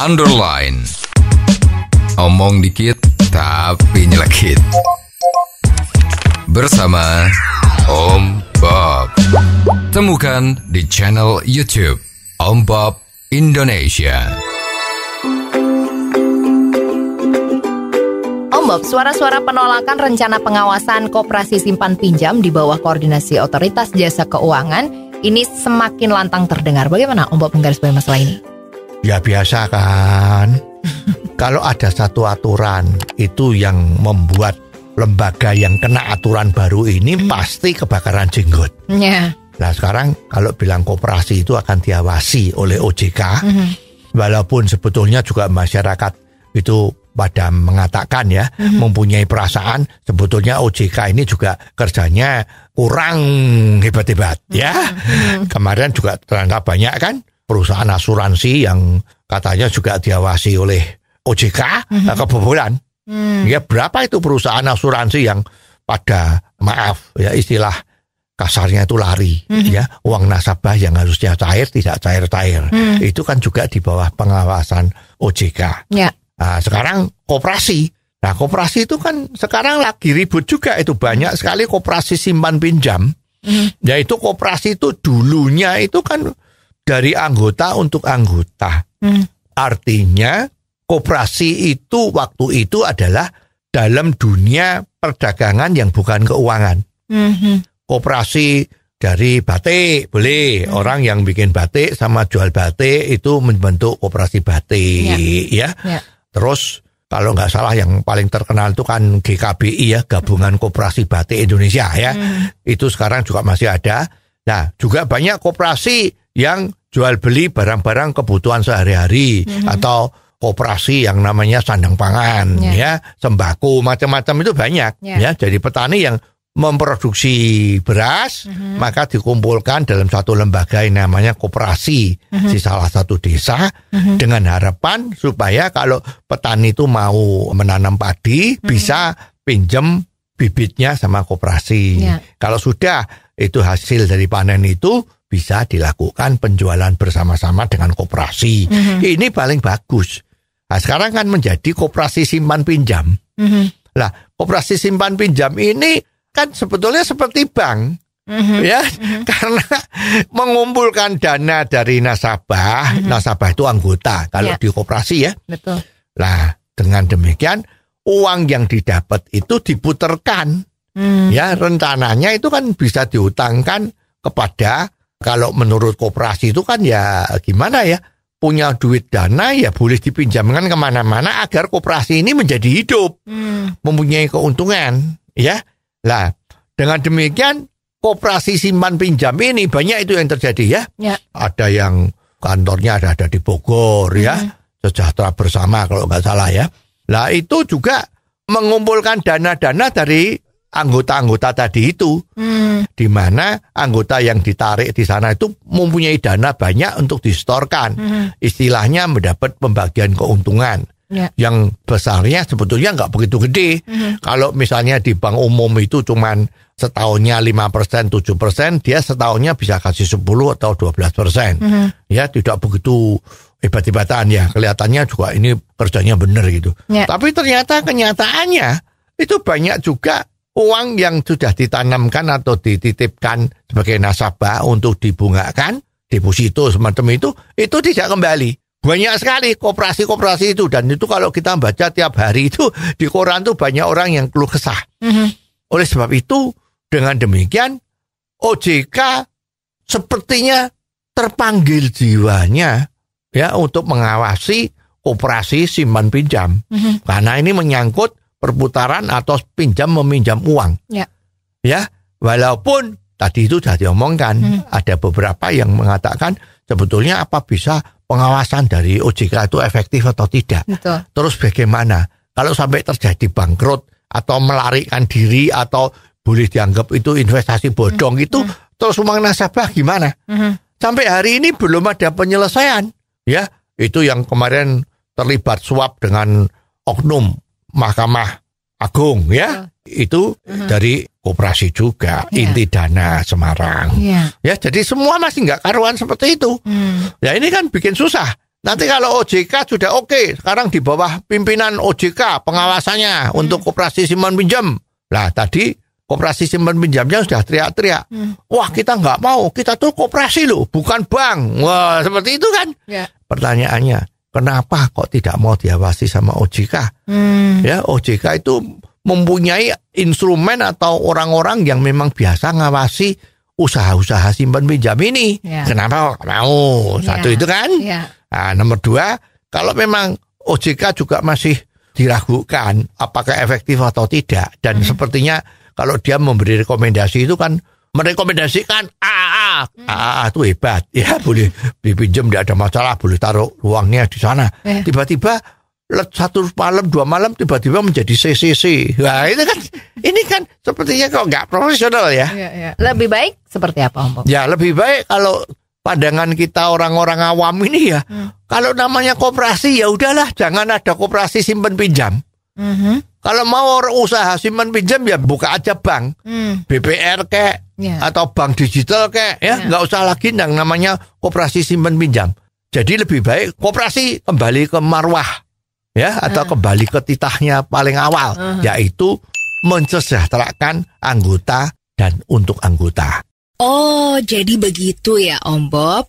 underline. Omong dikit tapi nyelekit. Bersama Om Bob. Temukan di channel YouTube Om Bob Indonesia. Om Bob, suara-suara penolakan rencana pengawasan koperasi simpan pinjam di bawah koordinasi otoritas jasa keuangan ini semakin lantang terdengar. Bagaimana Om Bob menggarisbawahi masalah ini? Ya biasa kan. Kalau ada satu aturan itu yang membuat lembaga yang kena aturan baru ini hmm. pasti kebakaran jenggot. Yeah. Nah sekarang kalau bilang kooperasi itu akan diawasi oleh OJK, hmm. walaupun sebetulnya juga masyarakat itu pada mengatakan ya hmm. mempunyai perasaan sebetulnya OJK ini juga kerjanya kurang hebat-hebat ya. Hmm. hmm. Kemarin juga terangkap banyak kan perusahaan asuransi yang katanya juga diawasi oleh OJK mm-hmm. kebobolan. Mm. Ya berapa itu perusahaan asuransi yang pada maaf ya istilah kasarnya itu lari mm-hmm. ya uang nasabah yang harusnya cair tidak cair-cair. Mm. Itu kan juga di bawah pengawasan OJK. Yeah. Nah, sekarang koperasi. Nah, koperasi itu kan sekarang lagi ribut juga itu banyak sekali koperasi simpan pinjam. Mm. Yaitu koperasi itu dulunya itu kan dari anggota untuk anggota. Hmm. Artinya koperasi itu waktu itu adalah dalam dunia perdagangan yang bukan keuangan. Hmm. Koperasi dari batik boleh hmm. orang yang bikin batik sama jual batik itu membentuk koperasi batik ya. ya. ya. Terus kalau nggak salah yang paling terkenal itu kan GKBI ya Gabungan Koperasi Batik Indonesia ya. Hmm. Itu sekarang juga masih ada. Nah, juga banyak koperasi yang jual beli barang-barang kebutuhan sehari-hari mm -hmm. atau koperasi yang namanya sandang pangan yeah. ya sembako macam-macam itu banyak yeah. ya jadi petani yang memproduksi beras mm -hmm. maka dikumpulkan dalam satu lembaga yang namanya koperasi mm -hmm. di salah satu desa mm -hmm. dengan harapan supaya kalau petani itu mau menanam padi mm -hmm. bisa pinjam bibitnya sama koperasi yeah. kalau sudah itu hasil dari panen itu bisa dilakukan penjualan bersama-sama dengan koperasi. Mm -hmm. Ini paling bagus. Nah, sekarang kan menjadi koperasi simpan pinjam. Mm -hmm. Lah, koperasi simpan pinjam ini kan sebetulnya seperti bank. Mm -hmm. Ya, mm -hmm. karena mengumpulkan dana dari nasabah, mm -hmm. nasabah itu anggota kalau yeah. di koperasi ya. Betul. Lah, dengan demikian uang yang didapat itu diputarkan Mm -hmm. Ya, rencananya itu kan bisa diutangkan kepada kalau menurut koperasi itu kan ya gimana ya? Punya duit dana ya boleh dipinjamkan kemana-mana agar koperasi ini menjadi hidup. Hmm. Mempunyai keuntungan. Ya, lah dengan demikian koperasi simpan pinjam ini banyak itu yang terjadi ya. ya. Ada yang kantornya ada ada di Bogor ya. hmm. ya. Sejahtera bersama kalau nggak salah ya. Lah itu juga mengumpulkan dana-dana dari anggota-anggota tadi itu, hmm. di mana anggota yang ditarik di sana itu mempunyai dana banyak untuk distorkan, hmm. istilahnya mendapat pembagian keuntungan. Yeah. Yang besarnya sebetulnya nggak begitu gede. hmm Kalau misalnya di bank umum itu cuman setahunnya 5%, 7%, dia setahunnya bisa kasih 10 atau 12%. Mm-hmm. Ya, tidak begitu hebat-hebatan ya. Kelihatannya juga ini kerjanya benar gitu. Yeah. Tapi ternyata kenyataannya itu banyak juga uang yang sudah ditanamkan atau dititipkan sebagai nasabah untuk dibungakan, deposito semacam itu, itu tidak kembali. Banyak sekali koperasi-koperasi itu dan itu kalau kita baca tiap hari itu di koran itu banyak orang yang keluh kesah. Mm -hmm. Oleh sebab itu dengan demikian OJK sepertinya terpanggil jiwanya ya untuk mengawasi operasi simpan pinjam mm -hmm. karena ini menyangkut perputaran atau pinjam meminjam uang. Ya. ya walaupun tadi itu sudah diomongkan hmm. ada beberapa yang mengatakan sebetulnya apa bisa pengawasan dari OJK itu efektif atau tidak. Betul. Terus bagaimana kalau sampai terjadi bangkrut atau melarikan diri atau boleh dianggap itu investasi bodong hmm. itu hmm. terus uang nasabah gimana? Hmm. Sampai hari ini belum ada penyelesaian. Ya, itu yang kemarin terlibat suap dengan oknum Mahkamah Agung ya. Itu uh-huh. dari koperasi juga yeah. inti dana Semarang. Yeah. Ya, jadi semua masih nggak karuan seperti itu. Hmm. Ya ini kan bikin susah. Nanti kalau OJK sudah oke, okay, sekarang di bawah pimpinan OJK pengawasannya hmm. untuk koperasi simpan pinjam. Lah tadi koperasi simpan pinjamnya sudah teriak-teriak. Hmm. Wah kita nggak mau, kita tuh koperasi loh, bukan bank. Wah seperti itu kan? Ya. Pertanyaannya, Kenapa kok tidak mau diawasi sama OJK? Hmm. Ya, OJK itu mempunyai instrumen atau orang-orang yang memang biasa ngawasi usaha-usaha simpan pinjam ini. Ya. Kenapa mau? Satu ya. itu kan. Ya. Nah, nomor dua, kalau memang OJK juga masih diragukan apakah efektif atau tidak dan hmm. sepertinya kalau dia memberi rekomendasi itu kan merekomendasikan A hebat. Hmm. Ah, itu hebat. Ya boleh dipinjam tidak ada masalah, boleh taruh uangnya di sana. Eh. Tiba-tiba satu malam dua malam tiba-tiba menjadi CCC. wah itu kan ini kan sepertinya kok nggak profesional ya. Yeah, yeah. Lebih baik seperti apa Om Ya lebih baik kalau pandangan kita orang-orang awam ini ya. Hmm. Kalau namanya koperasi ya udahlah jangan ada koperasi simpen pinjam. Mm-hmm. Kalau mau usaha simpan pinjam ya buka aja bank, mm. BPR kek yeah. atau bank digital kek ya. ya nggak usah lagi yang namanya kooperasi simpan pinjam. Jadi lebih baik kooperasi kembali ke marwah ya atau ah. kembali ke titahnya paling awal uh-huh. yaitu mensejahterakan anggota dan untuk anggota. Oh, jadi begitu ya Om Bob.